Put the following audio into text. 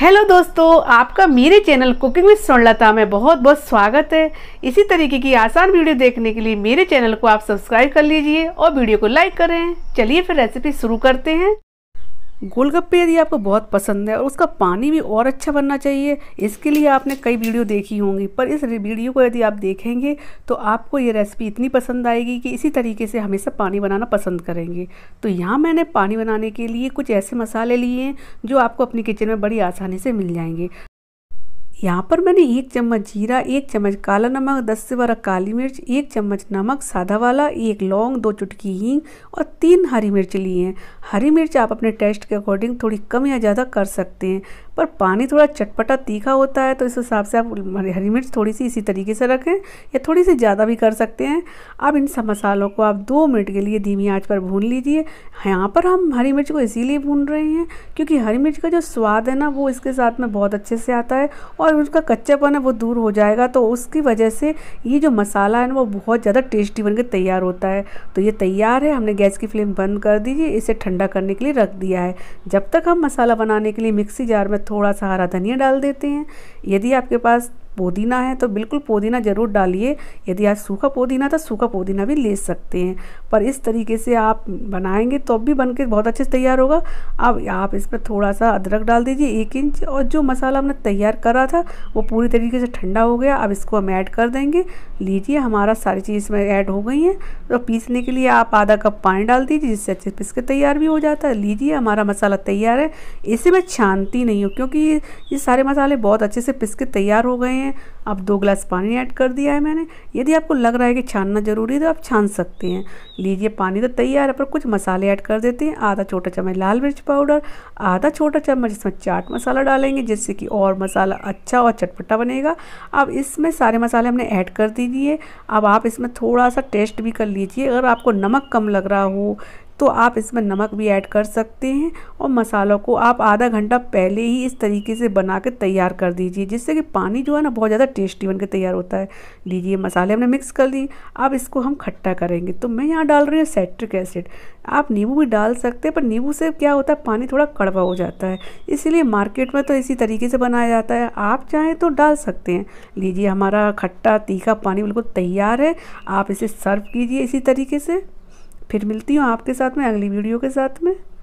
hello दोस्तों आपका मेरे चैनल कुकिंग विद स्वर्णलता में बहुत बहुत स्वागत है इसी तरीके की आसान वीडियो देखने के लिए मेरे चैनल को आप सब्सक्राइब कर लीजिए और वीडियो को लाइक करें चलिए फिर रेसिपी शुरू करते हैं गोलगप्पे यदि आपको बहुत पसंद है और उसका पानी भी और अच्छा बनना चाहिए इसके लिए आपने कई वीडियो देखी होंगी पर इस वीडियो को यदि आप देखेंगे तो आपको ये रेसिपी इतनी पसंद आएगी कि इसी तरीके से हमेशा पानी बनाना पसंद करेंगे तो यहाँ मैंने पानी बनाने के लिए कुछ ऐसे मसाले लिए हैं जो आपको अपनी किचन में बड़ी आसानी से मिल जाएंगे यहाँ पर मैंने एक चम्मच जीरा एक चम्मच काला नमक दस से बारह काली मिर्च एक चम्मच नमक सादा वाला एक लौंग दो चुटकी हींग और तीन हरी मिर्च ली हैं हरी मिर्च आप अपने टेस्ट के अकॉर्डिंग थोड़ी कम या ज़्यादा कर सकते हैं पर पानी थोड़ा चटपटा तीखा होता है तो इस हिसाब से आप हरी मिर्च थोड़ी सी इसी तरीके से रखें या थोड़ी सी ज़्यादा भी कर सकते हैं अब इन सब मसालों को आप दो मिनट के लिए धीमी आँच पर भून लीजिए यहाँ पर हम हरी मिर्च को इसीलिए भून रहे हैं क्योंकि हरी मिर्च का जो स्वाद है ना वो इसके साथ में बहुत अच्छे से आता है और उसका कच्चापन है वो दूर हो जाएगा तो उसकी वजह से ये जो मसाला है ना वो बहुत ज़्यादा टेस्टी बनकर तैयार होता है तो ये तैयार है हमने गैस की फ्लेम बंद कर दीजिए इसे ठंडा करने के लिए रख दिया है जब तक हम मसाला बनाने के लिए मिक्सी जार में थोड़ा सा हरा धनिया डाल देते हैं यदि आपके पास पुदीना है तो बिल्कुल पुदीना ज़रूर डालिए यदि आज सूखा पुदीना तो सूखा पुदीना भी ले सकते हैं पर इस तरीके से आप बनाएंगे तो भी बन के बहुत अच्छे से तैयार होगा अब आप इस पर थोड़ा सा अदरक डाल दीजिए एक इंच और जो मसाला हमने तैयार करा था वो पूरी तरीके से ठंडा हो गया अब इसको हम ऐड कर देंगे लीजिए हमारा सारी चीज़ इसमें ऐड हो गई हैं तो पीसने के लिए आप आधा कप पानी डाल दीजिए जिससे अच्छे पीस के तैयार भी हो जाता है लीजिए हमारा मसाला तैयार है इसे मैं छानती नहीं हूँ क्योंकि ये सारे मसाले बहुत अच्छे से पिस के तैयार हो गए हैं हैं अब दो गिलास पानी ऐड कर दिया है मैंने यदि आपको लग रहा है कि छानना ज़रूरी है तो आप छान सकते हैं लीजिए पानी तो तैयार है पर कुछ मसाले ऐड कर देते हैं आधा छोटा चम्मच लाल मिर्च पाउडर आधा छोटा चम्मच इसमें चाट मसाला डालेंगे जिससे कि और मसाला अच्छा और चटपटा बनेगा अब इसमें सारे मसाले हमने ऐड कर दीजिए अब आप इसमें थोड़ा सा टेस्ट भी कर लीजिए अगर आपको नमक कम लग रहा हो तो आप इसमें नमक भी ऐड कर सकते हैं और मसालों को आप आधा घंटा पहले ही इस तरीके से बना के तैयार कर दीजिए जिससे कि पानी जो है ना बहुत ज़्यादा टेस्टी बन के तैयार होता है लीजिए मसाले हमने मिक्स कर दिए अब इसको हम खट्टा करेंगे तो मैं यहाँ डाल रही हूँ सेट्रिक एसिड आप नींबू भी डाल सकते हैं पर नींबू से क्या होता है पानी थोड़ा कड़वा हो जाता है इसीलिए मार्केट में तो इसी तरीके से बनाया जाता है आप चाहें तो डाल सकते हैं लीजिए हमारा खट्टा तीखा पानी बिल्कुल तैयार है आप इसे सर्व कीजिए इसी तरीके से फिर मिलती हूँ आपके साथ में अगली वीडियो के साथ में